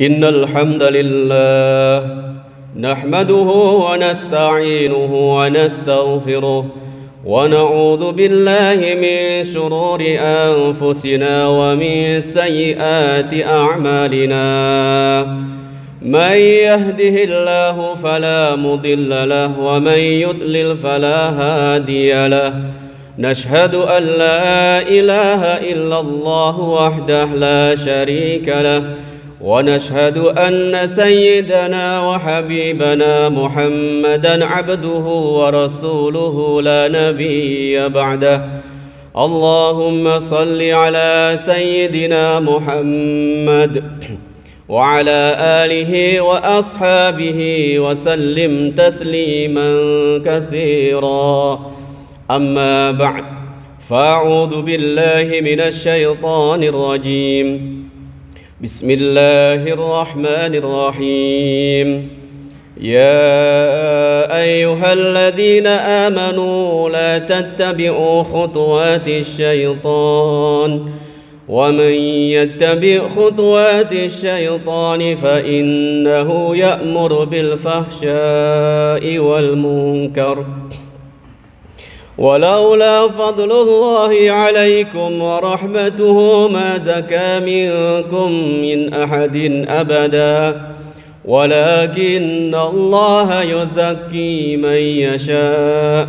إن الحمد لله نحمده ونستعينه ونستغفره ونعوذ بالله من شرور أنفسنا ومن سيئات أعمالنا من يهده الله فلا مضل له ومن يضلل فلا هادي له نشهد أن لا إله إلا الله وحده لا شريك له ونشهد أن سيدنا وحبيبنا محمدا عبده ورسوله لا نبي بعده اللهم صل على سيدنا محمد وعلى آله وأصحابه وسلم تسليما كثيرا أما بعد فأعوذ بالله من الشيطان الرجيم بسم الله الرحمن الرحيم يا ايها الذين امنوا لا تتبعوا خطوات الشيطان ومن يتبع خطوات الشيطان فانه يامر بالفحشاء والمنكر ولولا فضل الله عليكم ورحمته ما زكى منكم من احد ابدا ولكن الله يزكي من يشاء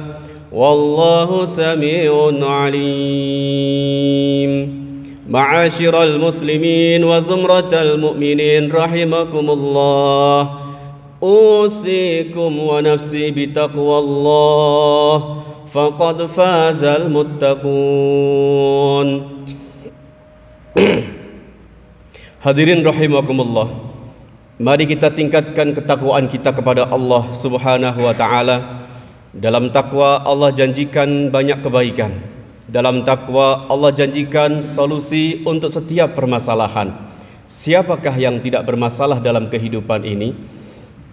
والله سميع عليم معاشر المسلمين وزمره المؤمنين رحمكم الله اوصيكم ونفسي بتقوى الله فقد fazal المتقون Hadirin rahimakumullah Mari kita tingkatkan ketakwaan kita kepada Allah Subhanahu wa taala. Dalam takwa Allah janjikan banyak kebaikan. Dalam takwa Allah janjikan solusi untuk setiap permasalahan. Siapakah yang tidak bermasalah dalam kehidupan ini?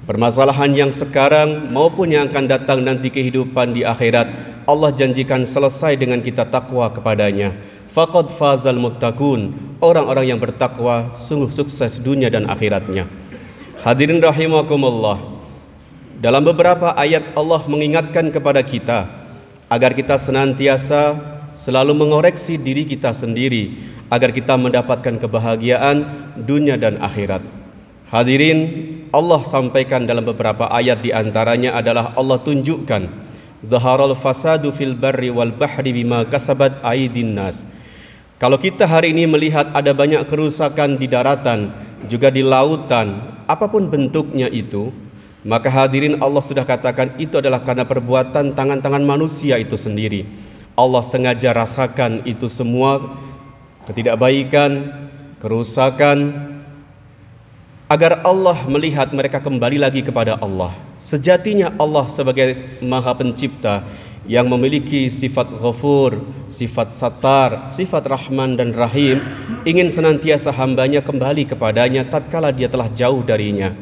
Permasalahan yang sekarang maupun yang akan datang nanti kehidupan di akhirat Allah janjikan selesai dengan kita takwa kepadanya. Fakod fazal muttaqun. Orang-orang yang bertakwa sungguh sukses dunia dan akhiratnya. Hadirin rahimakumullah. Dalam beberapa ayat Allah mengingatkan kepada kita agar kita senantiasa selalu mengoreksi diri kita sendiri agar kita mendapatkan kebahagiaan dunia dan akhirat. Hadirin, Allah sampaikan dalam beberapa ayat di antaranya adalah Allah tunjukkan Zaharal fasadu fil barri wal bahri bima kasabat aidin nas. Kalau kita hari ini melihat ada banyak kerusakan di daratan, juga di lautan, apapun bentuknya itu, maka hadirin Allah sudah katakan itu adalah karena perbuatan tangan-tangan manusia itu sendiri. Allah sengaja rasakan itu semua ketidakbaikan, kerusakan agar Allah melihat mereka kembali lagi kepada Allah. Sejatinya Allah sebagai Maha Pencipta yang memiliki sifat ghafur, sifat satar, sifat rahman dan rahim ingin senantiasa hambanya kembali kepadanya tatkala dia telah jauh darinya.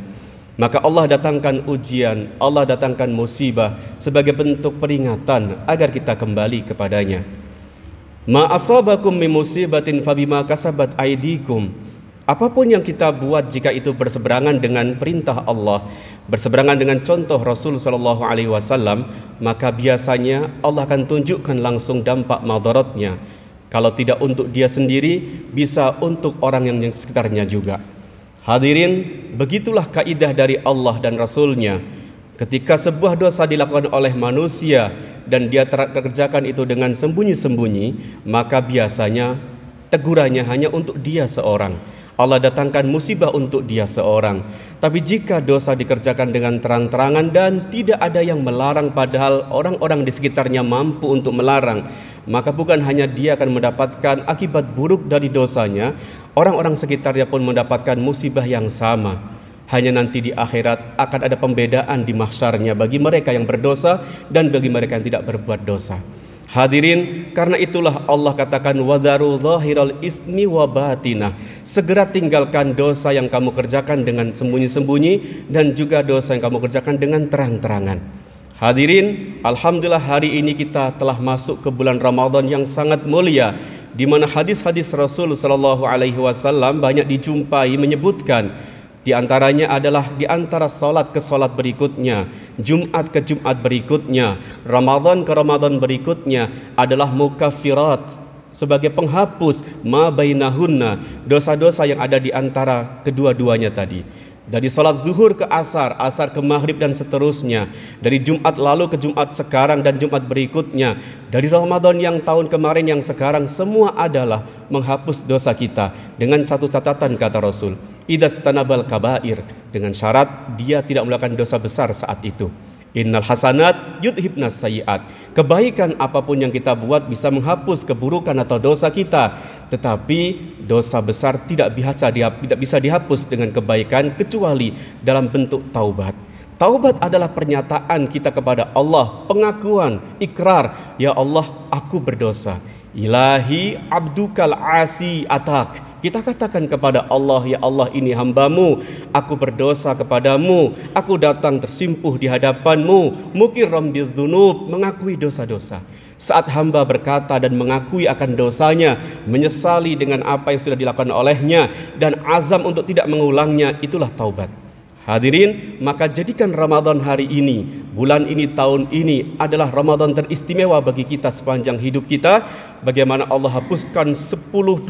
Maka Allah datangkan ujian, Allah datangkan musibah sebagai bentuk peringatan agar kita kembali kepadanya. Ma asabakum min musibatin fabima kasabat aidikum. Apapun yang kita buat jika itu berseberangan dengan perintah Allah, berseberangan dengan contoh Rasul sallallahu Alaihi Wasallam, maka biasanya Allah akan tunjukkan langsung dampak madaratnya. Kalau tidak untuk dia sendiri, bisa untuk orang yang sekitarnya juga. Hadirin, begitulah kaidah dari Allah dan Rasulnya. Ketika sebuah dosa dilakukan oleh manusia dan dia terkerjakan itu dengan sembunyi-sembunyi, maka biasanya tegurannya hanya untuk dia seorang. Allah datangkan musibah untuk dia seorang. Tapi jika dosa dikerjakan dengan terang-terangan dan tidak ada yang melarang padahal orang-orang di sekitarnya mampu untuk melarang, maka bukan hanya dia akan mendapatkan akibat buruk dari dosanya, orang-orang sekitarnya pun mendapatkan musibah yang sama. Hanya nanti di akhirat akan ada pembedaan di mahsyarnya bagi mereka yang berdosa dan bagi mereka yang tidak berbuat dosa. Hadirin, karena itulah Allah katakan wadaru zahiral ismi wa Segera tinggalkan dosa yang kamu kerjakan dengan sembunyi-sembunyi dan juga dosa yang kamu kerjakan dengan terang-terangan. Hadirin, alhamdulillah hari ini kita telah masuk ke bulan Ramadan yang sangat mulia di mana hadis-hadis Rasul sallallahu alaihi wasallam banyak dijumpai menyebutkan di antaranya adalah di antara salat ke salat berikutnya, Jumat ke Jumat berikutnya, Ramadan ke Ramadan berikutnya adalah mukafirat sebagai penghapus ma bainahunna dosa-dosa yang ada di antara kedua-duanya tadi dari salat zuhur ke asar, asar ke maghrib dan seterusnya, dari Jumat lalu ke Jumat sekarang dan Jumat berikutnya, dari Ramadan yang tahun kemarin yang sekarang semua adalah menghapus dosa kita dengan satu catatan kata Rasul, idas tanabal kabair dengan syarat dia tidak melakukan dosa besar saat itu. Innal hasanat yudhibnas sayiat. Kebaikan apapun yang kita buat bisa menghapus keburukan atau dosa kita. Tetapi dosa besar tidak bisa tidak bisa dihapus dengan kebaikan kecuali dalam bentuk taubat. Taubat adalah pernyataan kita kepada Allah, pengakuan, ikrar, ya Allah, aku berdosa. Ilahi abdukal asi atak. Kita katakan kepada Allah, Ya Allah ini hambamu, aku berdosa kepadamu, aku datang tersimpuh di hadapanmu, mukir rambil dunub, mengakui dosa-dosa. Saat hamba berkata dan mengakui akan dosanya, menyesali dengan apa yang sudah dilakukan olehnya, dan azam untuk tidak mengulangnya, itulah taubat. Hadirin, maka jadikan Ramadan hari ini, bulan ini, tahun ini adalah Ramadan teristimewa bagi kita sepanjang hidup kita. Bagaimana Allah hapuskan 10, 20,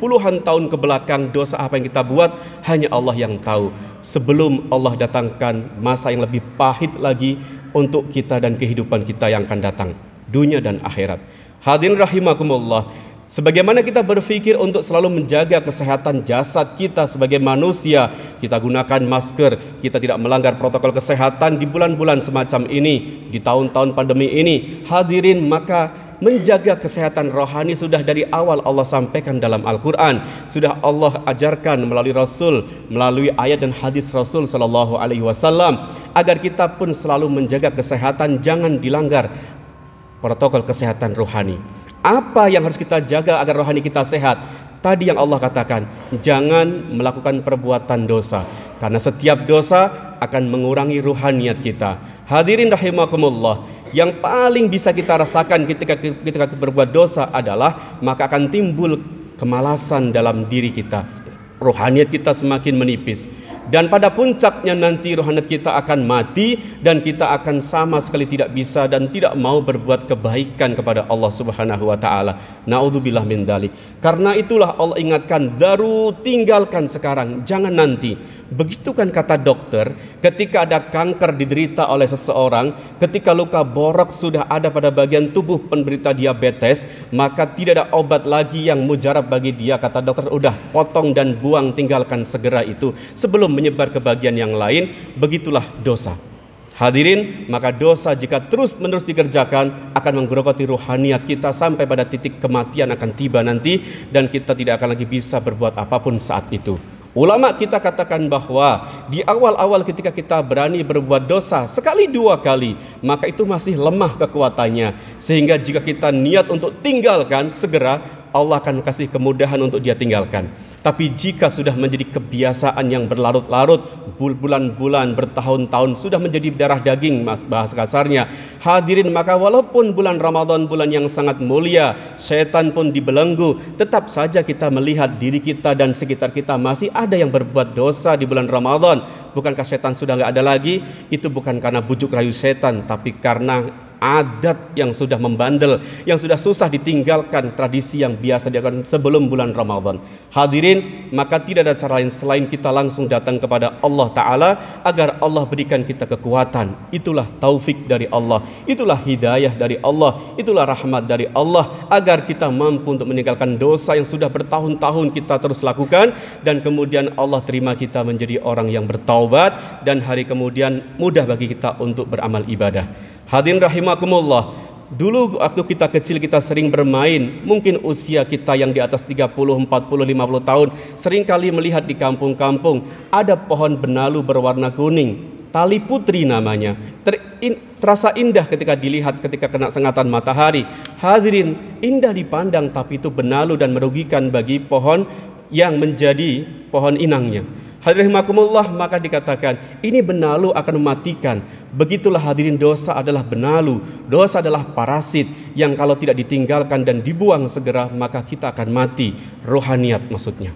puluhan tahun ke belakang dosa apa yang kita buat, hanya Allah yang tahu. Sebelum Allah datangkan masa yang lebih pahit lagi untuk kita dan kehidupan kita yang akan datang, dunia dan akhirat. Hadirin rahimakumullah. Sebagaimana kita berpikir untuk selalu menjaga kesehatan jasad kita sebagai manusia, kita gunakan masker, kita tidak melanggar protokol kesehatan di bulan-bulan semacam ini, di tahun-tahun pandemi ini. Hadirin, maka menjaga kesehatan rohani sudah dari awal Allah sampaikan dalam Al-Qur'an, sudah Allah ajarkan melalui Rasul, melalui ayat dan hadis Rasul sallallahu alaihi wasallam agar kita pun selalu menjaga kesehatan jangan dilanggar protokol kesehatan rohani. Apa yang harus kita jaga agar rohani kita sehat? Tadi yang Allah katakan, jangan melakukan perbuatan dosa karena setiap dosa akan mengurangi ruhaniat kita. Hadirin rahimakumullah, yang paling bisa kita rasakan ketika ketika berbuat dosa adalah maka akan timbul kemalasan dalam diri kita. Rohaniat kita semakin menipis dan pada puncaknya nanti rohanat kita akan mati dan kita akan sama sekali tidak bisa dan tidak mau berbuat kebaikan kepada Allah Subhanahu wa taala. Nauzubillah min dalik. Karena itulah Allah ingatkan, "Daru tinggalkan sekarang, jangan nanti." Begitu kan kata dokter, ketika ada kanker diderita oleh seseorang, ketika luka borok sudah ada pada bagian tubuh penderita diabetes, maka tidak ada obat lagi yang mujarab bagi dia kata dokter, "Udah, potong dan buang, tinggalkan segera itu sebelum menyebar ke bagian yang lain, begitulah dosa. Hadirin, maka dosa jika terus-menerus dikerjakan akan menggerogoti rohaniat kita sampai pada titik kematian akan tiba nanti dan kita tidak akan lagi bisa berbuat apapun saat itu. Ulama kita katakan bahwa di awal-awal ketika kita berani berbuat dosa sekali dua kali, maka itu masih lemah kekuatannya. Sehingga jika kita niat untuk tinggalkan segera, Allah akan kasih kemudahan untuk dia tinggalkan. Tapi jika sudah menjadi kebiasaan yang berlarut-larut, bulan-bulan, bertahun-tahun, sudah menjadi darah daging, mas bahasa kasarnya. Hadirin, maka walaupun bulan Ramadan bulan yang sangat mulia, setan pun dibelenggu, tetap saja kita melihat diri kita dan sekitar kita masih ada yang berbuat dosa di bulan Ramadan. Bukankah setan sudah nggak ada lagi? Itu bukan karena bujuk rayu setan, tapi karena adat yang sudah membandel, yang sudah susah ditinggalkan tradisi yang biasa dilakukan sebelum bulan Ramadan. Hadirin, maka tidak ada cara lain selain kita langsung datang kepada Allah Ta'ala agar Allah berikan kita kekuatan. Itulah taufik dari Allah, itulah hidayah dari Allah, itulah rahmat dari Allah agar kita mampu untuk meninggalkan dosa yang sudah bertahun-tahun kita terus lakukan dan kemudian Allah terima kita menjadi orang yang bertaubat dan hari kemudian mudah bagi kita untuk beramal ibadah. Hadirin rahimakumullah, dulu waktu kita kecil kita sering bermain, mungkin usia kita yang di atas 30, 40, 50 tahun, sering kali melihat di kampung-kampung ada pohon benalu berwarna kuning, tali putri namanya. Ter, in, terasa indah ketika dilihat ketika kena sengatan matahari. Hadirin, indah dipandang tapi itu benalu dan merugikan bagi pohon yang menjadi pohon inangnya. Hadirin rahimakumullah, maka dikatakan ini benalu akan mematikan. Begitulah hadirin dosa adalah benalu, dosa adalah parasit yang kalau tidak ditinggalkan dan dibuang segera maka kita akan mati. Rohaniat maksudnya.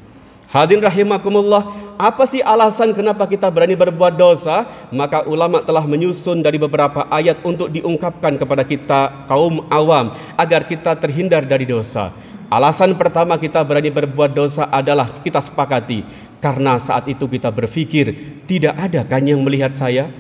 Hadirin rahimakumullah, apa sih alasan kenapa kita berani berbuat dosa? Maka ulama telah menyusun dari beberapa ayat untuk diungkapkan kepada kita kaum awam agar kita terhindar dari dosa. Alasan pertama kita berani berbuat dosa adalah kita sepakati karena saat itu kita berpikir, tidak ada kan yang melihat saya?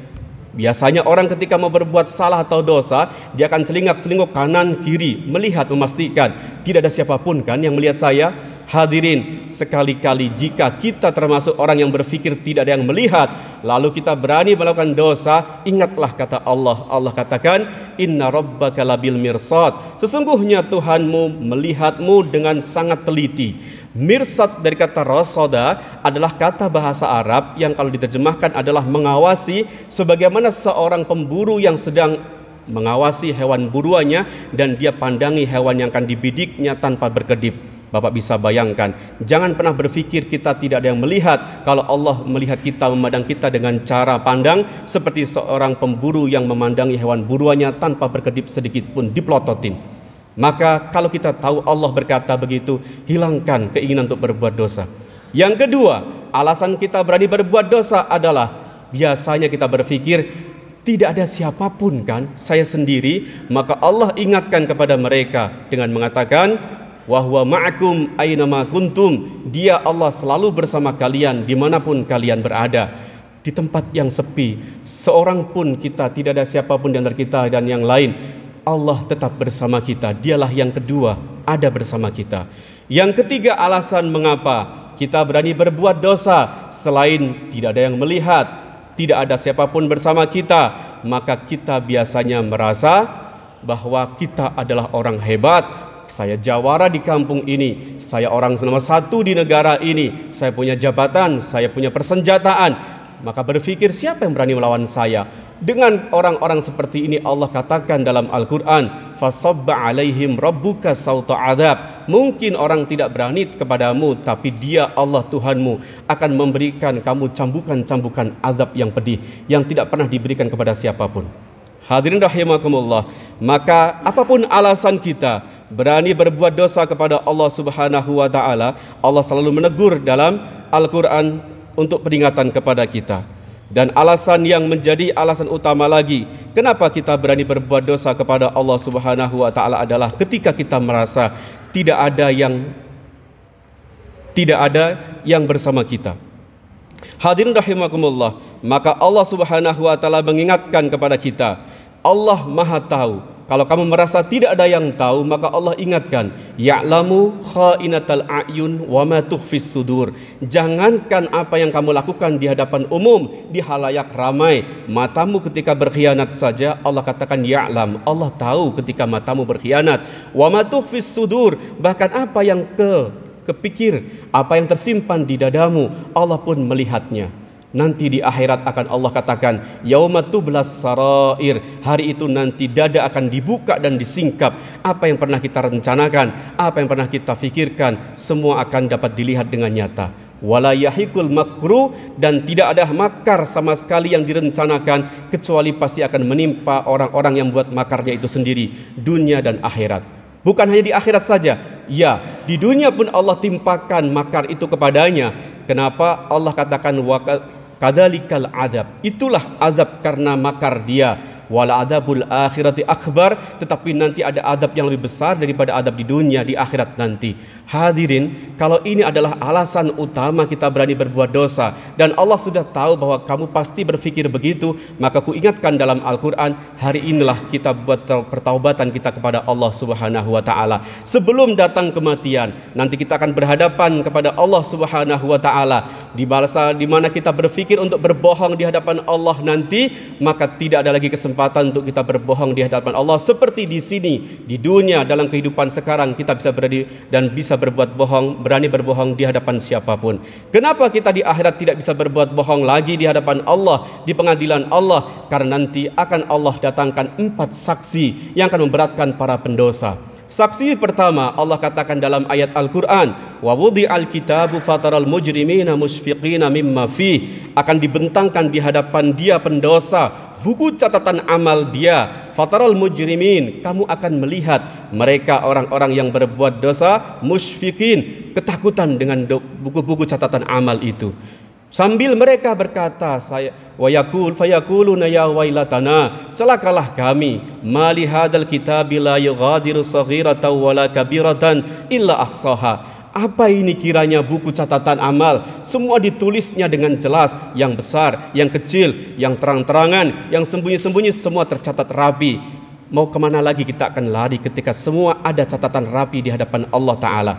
Biasanya orang ketika mau berbuat salah atau dosa, dia akan selingat selingok kanan kiri, melihat memastikan tidak ada siapapun kan yang melihat saya. Hadirin, sekali-kali jika kita termasuk orang yang berpikir tidak ada yang melihat, lalu kita berani melakukan dosa, ingatlah kata Allah. Allah katakan, "Inna rabbaka labil mirsad." Sesungguhnya Tuhanmu melihatmu dengan sangat teliti. Mirsad dari kata rasoda adalah kata bahasa Arab yang kalau diterjemahkan adalah mengawasi sebagaimana seorang pemburu yang sedang mengawasi hewan buruannya dan dia pandangi hewan yang akan dibidiknya tanpa berkedip. Bapak bisa bayangkan, jangan pernah berpikir kita tidak ada yang melihat. Kalau Allah melihat kita, memandang kita dengan cara pandang seperti seorang pemburu yang memandangi hewan buruannya tanpa berkedip sedikit pun diplototin. Maka kalau kita tahu Allah berkata begitu, hilangkan keinginan untuk berbuat dosa. Yang kedua, alasan kita berani berbuat dosa adalah biasanya kita berpikir tidak ada siapapun kan, saya sendiri, maka Allah ingatkan kepada mereka dengan mengatakan wahwa ma'akum aina kuntum. Dia Allah selalu bersama kalian dimanapun kalian berada di tempat yang sepi, seorang pun kita tidak ada siapapun di antara kita dan yang lain. Allah tetap bersama kita. Dialah yang kedua, ada bersama kita. Yang ketiga, alasan mengapa kita berani berbuat dosa selain tidak ada yang melihat, tidak ada siapapun bersama kita, maka kita biasanya merasa bahwa kita adalah orang hebat. Saya jawara di kampung ini, saya orang nomor satu di negara ini, saya punya jabatan, saya punya persenjataan, maka berpikir siapa yang berani melawan saya? Dengan orang-orang seperti ini Allah katakan dalam Al-Quran Fasabba alaihim rabbuka sauta adab Mungkin orang tidak berani kepadamu Tapi dia Allah Tuhanmu Akan memberikan kamu cambukan-cambukan azab yang pedih Yang tidak pernah diberikan kepada siapapun Hadirin rahimakumullah Maka apapun alasan kita Berani berbuat dosa kepada Allah subhanahu wa ta'ala Allah selalu menegur dalam Al-Quran untuk peringatan kepada kita. Dan alasan yang menjadi alasan utama lagi kenapa kita berani berbuat dosa kepada Allah Subhanahu wa taala adalah ketika kita merasa tidak ada yang tidak ada yang bersama kita. Hadirin rahimakumullah, maka Allah Subhanahu wa taala mengingatkan kepada kita, Allah Maha tahu kalau kamu merasa tidak ada yang tahu, maka Allah ingatkan, ya'lamu khainatal ayun wa ma tukhfis sudur. Jangankan apa yang kamu lakukan di hadapan umum, di halayak ramai, matamu ketika berkhianat saja Allah katakan ya'lam. Allah tahu ketika matamu berkhianat. Wa ma tukhfis sudur, bahkan apa yang ke kepikir, apa yang tersimpan di dadamu, Allah pun melihatnya. Nanti di akhirat akan Allah katakan, Yaumatu belas sarair. Hari itu nanti dada akan dibuka dan disingkap. Apa yang pernah kita rencanakan, apa yang pernah kita fikirkan, semua akan dapat dilihat dengan nyata. Walayahikul makruh dan tidak ada makar sama sekali yang direncanakan kecuali pasti akan menimpa orang-orang yang buat makarnya itu sendiri dunia dan akhirat bukan hanya di akhirat saja. Ya, di dunia pun Allah timpakan makar itu kepadanya. Kenapa Allah katakan kadalikal azab. Itulah azab karena makar dia wal adabul akhirati akbar tetapi nanti ada adab yang lebih besar daripada adab di dunia di akhirat nanti hadirin kalau ini adalah alasan utama kita berani berbuat dosa dan Allah sudah tahu bahwa kamu pasti berpikir begitu maka ku ingatkan dalam Al-Qur'an hari inilah kita buat pertaubatan kita kepada Allah Subhanahu wa taala sebelum datang kematian nanti kita akan berhadapan kepada Allah Subhanahu wa taala di masa di mana kita berpikir untuk berbohong di hadapan Allah nanti maka tidak ada lagi kesempatan kesempatan untuk kita berbohong di hadapan Allah seperti di sini di dunia dalam kehidupan sekarang kita bisa berani dan bisa berbuat bohong berani berbohong di hadapan siapapun kenapa kita di akhirat tidak bisa berbuat bohong lagi di hadapan Allah di pengadilan Allah karena nanti akan Allah datangkan empat saksi yang akan memberatkan para pendosa Saksi pertama Allah katakan dalam ayat Al-Qur'an, "Wa al kitabu fataral mujrimina musyfiqina mimma fi." Akan dibentangkan di hadapan dia pendosa buku catatan amal dia fatarul mujrimin kamu akan melihat mereka orang-orang yang berbuat dosa musyfikin ketakutan dengan buku-buku catatan amal itu sambil mereka berkata saya wayakul fayakuluna ya wailatana celakalah kami mali hadal kitabi la yughadiru saghiratan wala kabiratan illa ahsaha apa ini kiranya buku catatan amal? Semua ditulisnya dengan jelas, yang besar, yang kecil, yang terang-terangan, yang sembunyi-sembunyi, semua tercatat rapi. Mau kemana lagi kita akan lari ketika semua ada catatan rapi di hadapan Allah Ta'ala.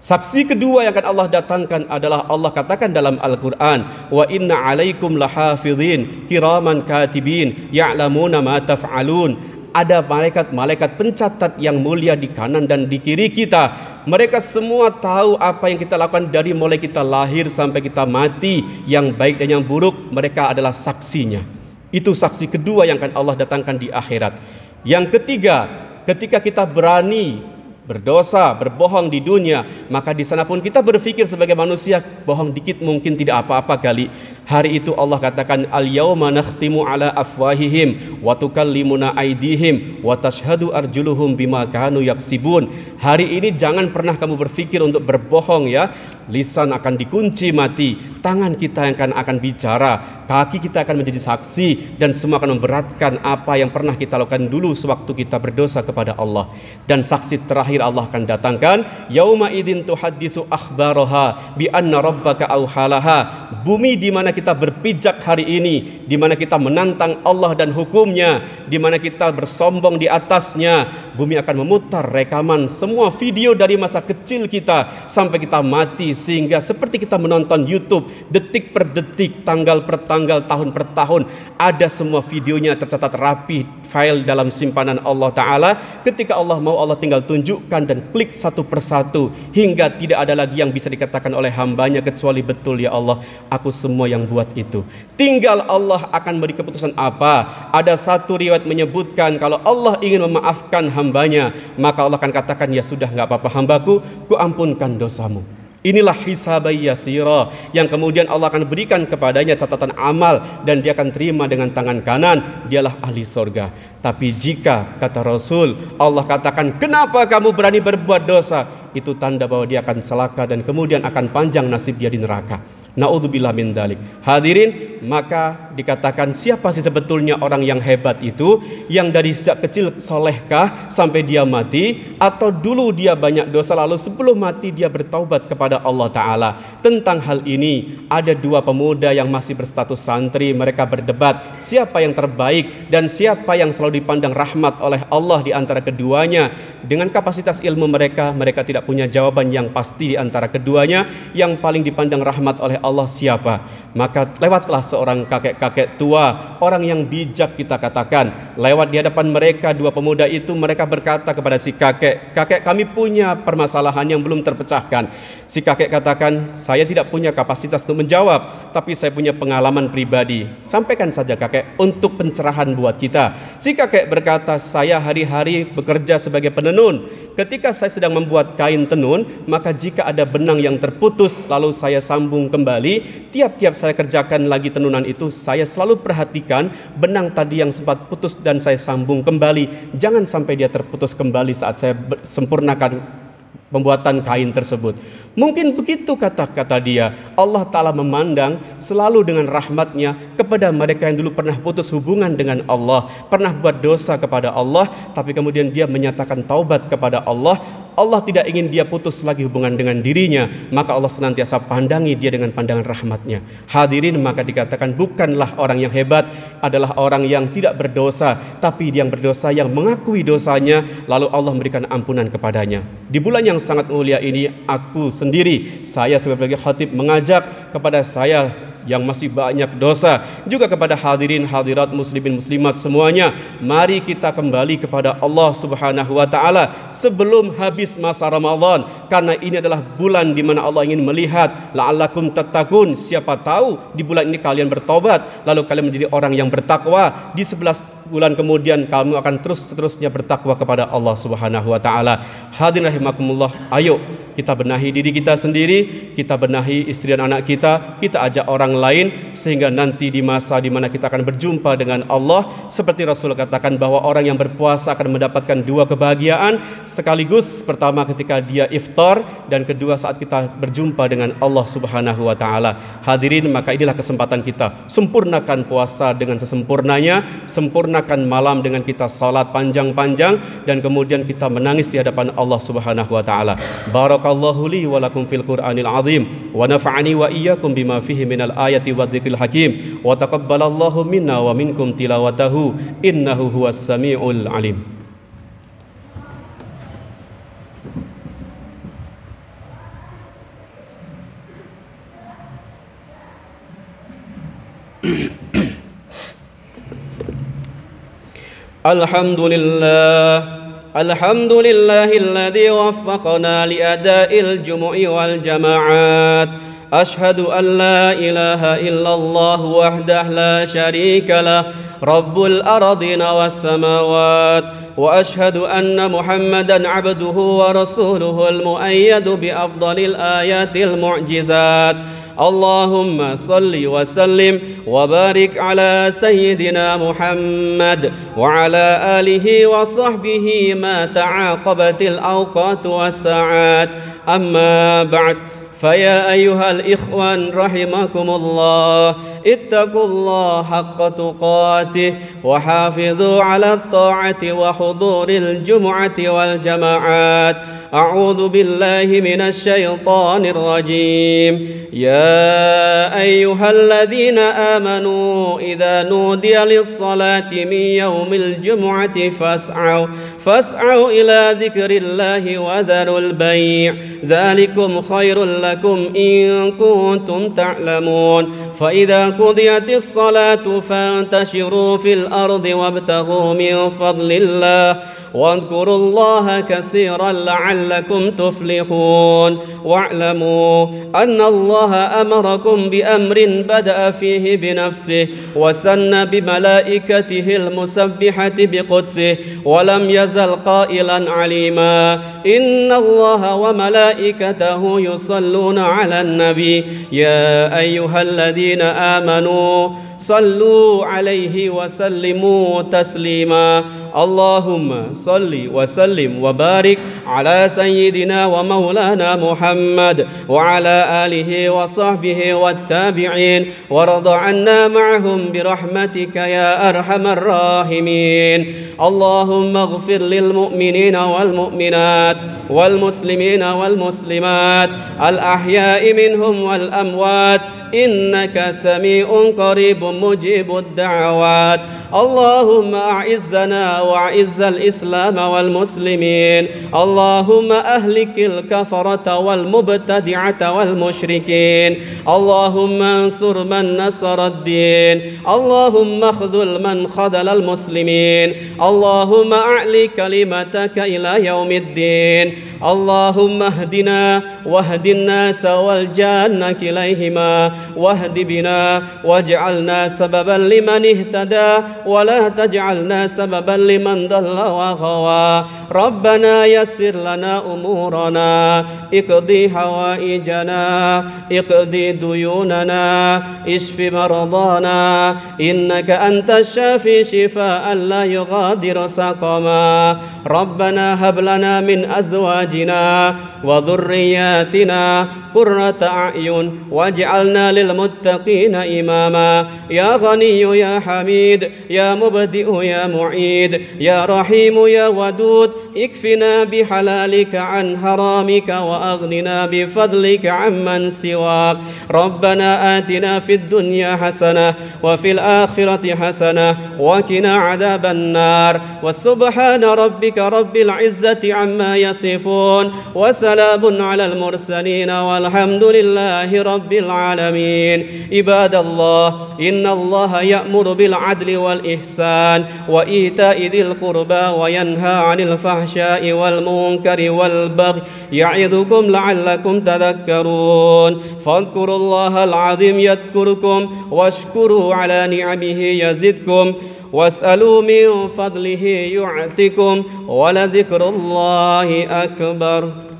Saksi kedua yang akan Allah datangkan adalah Allah katakan dalam Al-Quran Wa inna alaikum lahafidhin kiraman katibin ya'lamuna ma taf'alun ada malaikat-malaikat pencatat yang mulia di kanan dan di kiri kita. Mereka semua tahu apa yang kita lakukan dari mulai kita lahir sampai kita mati, yang baik dan yang buruk, mereka adalah saksinya. Itu saksi kedua yang akan Allah datangkan di akhirat. Yang ketiga, ketika kita berani berdosa, berbohong di dunia, maka di sana pun kita berpikir sebagai manusia, bohong dikit mungkin tidak apa-apa kali. Hari itu Allah katakan al yauma nakhtimu ala afwahihim wa tukallimuna aydihim wa tashhadu arjuluhum bima kanu yaksibun. Hari ini jangan pernah kamu berpikir untuk berbohong ya lisan akan dikunci mati, tangan kita yang akan akan bicara, kaki kita akan menjadi saksi dan semua akan memberatkan apa yang pernah kita lakukan dulu sewaktu kita berdosa kepada Allah. Dan saksi terakhir Allah akan datangkan, yauma idin tuhaddisu akhbaraha bi anna rabbaka auhalaha. Bumi di mana kita berpijak hari ini, di mana kita menantang Allah dan hukumnya, di mana kita bersombong di atasnya, bumi akan memutar rekaman semua video dari masa kecil kita sampai kita mati sehingga seperti kita menonton YouTube detik per detik, tanggal per tanggal, tahun per tahun, ada semua videonya tercatat rapi file dalam simpanan Allah taala. Ketika Allah mau Allah tinggal tunjukkan dan klik satu persatu hingga tidak ada lagi yang bisa dikatakan oleh hambanya kecuali betul ya Allah, aku semua yang buat itu. Tinggal Allah akan beri keputusan apa? Ada satu riwayat menyebutkan kalau Allah ingin memaafkan hambanya, maka Allah akan katakan ya sudah nggak apa-apa hambaku, ku ampunkan dosamu. Inilah hisabai yasira yang kemudian Allah akan berikan kepadanya catatan amal dan dia akan terima dengan tangan kanan. Dialah ahli sorga. Tapi jika kata Rasul Allah katakan kenapa kamu berani berbuat dosa? itu tanda bahwa dia akan celaka dan kemudian akan panjang nasib dia di neraka. Naudzubillah min dalik. Hadirin, maka dikatakan siapa sih sebetulnya orang yang hebat itu yang dari sejak kecil solehkah sampai dia mati atau dulu dia banyak dosa lalu sebelum mati dia bertaubat kepada Allah Ta'ala. Tentang hal ini ada dua pemuda yang masih berstatus santri mereka berdebat siapa yang terbaik dan siapa yang selalu dipandang rahmat oleh Allah di antara keduanya. Dengan kapasitas ilmu mereka, mereka tidak tidak punya jawaban yang pasti di antara keduanya yang paling dipandang rahmat oleh Allah siapa maka lewatlah seorang kakek-kakek tua orang yang bijak kita katakan lewat di hadapan mereka dua pemuda itu mereka berkata kepada si kakek kakek kami punya permasalahan yang belum terpecahkan si kakek katakan saya tidak punya kapasitas untuk menjawab tapi saya punya pengalaman pribadi sampaikan saja kakek untuk pencerahan buat kita si kakek berkata saya hari-hari bekerja sebagai penenun ketika saya sedang membuat kain tenun, maka jika ada benang yang terputus lalu saya sambung kembali, tiap-tiap saya kerjakan lagi tenunan itu, saya selalu perhatikan benang tadi yang sempat putus dan saya sambung kembali. Jangan sampai dia terputus kembali saat saya sempurnakan pembuatan kain tersebut. Mungkin begitu kata-kata dia. Allah Ta'ala memandang selalu dengan rahmatnya kepada mereka yang dulu pernah putus hubungan dengan Allah. Pernah buat dosa kepada Allah. Tapi kemudian dia menyatakan taubat kepada Allah. Allah tidak ingin dia putus lagi hubungan dengan dirinya. Maka Allah senantiasa pandangi dia dengan pandangan rahmatnya. Hadirin maka dikatakan bukanlah orang yang hebat. Adalah orang yang tidak berdosa. Tapi yang berdosa yang mengakui dosanya. Lalu Allah memberikan ampunan kepadanya. Di bulan yang sangat mulia ini aku sendiri saya sebagai khatib mengajak kepada saya yang masih banyak dosa juga kepada hadirin hadirat muslimin muslimat semuanya mari kita kembali kepada Allah Subhanahu wa taala sebelum habis masa Ramadan karena ini adalah bulan di mana Allah ingin melihat la'allakum tattaqun siapa tahu di bulan ini kalian bertobat lalu kalian menjadi orang yang bertakwa di 11 bulan kemudian kamu akan terus seterusnya bertakwa kepada Allah Subhanahu wa taala hadirin rahimakumullah ayo kita benahi diri kita sendiri kita benahi istri dan anak kita kita ajak orang orang lain sehingga nanti di masa di mana kita akan berjumpa dengan Allah seperti Rasul katakan bahwa orang yang berpuasa akan mendapatkan dua kebahagiaan sekaligus pertama ketika dia iftar dan kedua saat kita berjumpa dengan Allah Subhanahu wa taala. Hadirin maka inilah kesempatan kita sempurnakan puasa dengan sesempurnanya, sempurnakan malam dengan kita salat panjang-panjang dan kemudian kita menangis di hadapan Allah Subhanahu wa taala. Barakallahu li wa lakum fil Qur'anil azim wa nafa'ani wa iyyakum bima fihi minal الآية والذكر الحكيم وتقبل الله منا ومنكم تلاوته إنه هو السميع العليم الحمد لله الحمد لله الذي وفقنا لأداء الجمع والجماعات أشهد أن لا إله إلا الله وحده لا شريك له رب الأرضين والسماوات وأشهد أن محمدا عبده ورسوله المؤيد بأفضل الآيات المعجزات اللهم صل وسلم وبارك على سيدنا محمد وعلى آله وصحبه ما تعاقبت الأوقات والساعات أما بعد فيا أيها الإخوان رحمكم الله اتقوا الله حق تقاته وحافظوا على الطاعة وحضور الجمعة والجماعات أعوذ بالله من الشيطان الرجيم يا أيها الذين آمنوا إذا نودي للصلاة من يوم الجمعة فاسعوا فاسعوا إلى ذكر الله وذروا البيع ذلكم خير لكم إن كنتم تعلمون فإذا قضيت الصلاة فانتشروا في الأرض وابتغوا من فضل الله واذكروا الله كثيرا لعلكم تفلحون واعلموا أن الله أمركم بأمر بدأ فيه بنفسه وسن بملائكته المسبحة بقدسه ولم يزل قائلا عليما إن الله وملائكته يصلون على النبي يا أيها الذين آمنوا صلوا عليه وسلموا تسليما اللهم صل وسلم وبارك على سيدنا ومولانا محمد وعلى آله وصحبه والتابعين وارض عنا معهم برحمتك يا أرحم الراحمين اللهم اغفر للمؤمنين والمؤمنات والمسلمين والمسلمات الأحياء منهم والأموات إنك سميع قريب مجيب الدعوات اللهم أعزنا وأعز الإسلام والمسلمين اللهم أهلك الكفرة والمبتدعة والمشركين اللهم انصر من نصر الدين اللهم اخذل من خذل المسلمين اللهم أعلي كلمتك إلى يوم الدين اللهم اهدنا واهد الناس والجنة إليهما واهد بنا واجعلنا سببا لمن اهتدى ولا تجعلنا سببا لمن ضل وغوى ربنا يسر لنا أمورنا اقضي حوائجنا اقضي ديوننا اشف مرضانا إنك أنت الشافي شفاء لا يغادر سقما ربنا هب لنا من أزواجنا وذرياتنا قرة أعين واجعلنا للمتقين إماما يا غني يا حميد يا مبدئ يا معيد يا رحيم يا ودود اكفنا بحلالك عن حرامك واغننا بفضلك عمن سواك ربنا اتنا في الدنيا حسنه وفي الاخره حسنه وقنا عذاب النار وسبحان ربك رب العزه عما يصفون وسلام على المرسلين والحمد لله رب العالمين عباد الله ان الله يامر بالعدل والاحسان وايتاء ذي القربى وينهى عن الفحشاء والمنكر والبغي يعظكم لعلكم تذكرون فاذكروا الله العظيم يذكركم واشكروا على نعمه يزدكم واسألوا من فضله يعتكم ولذكر الله أكبر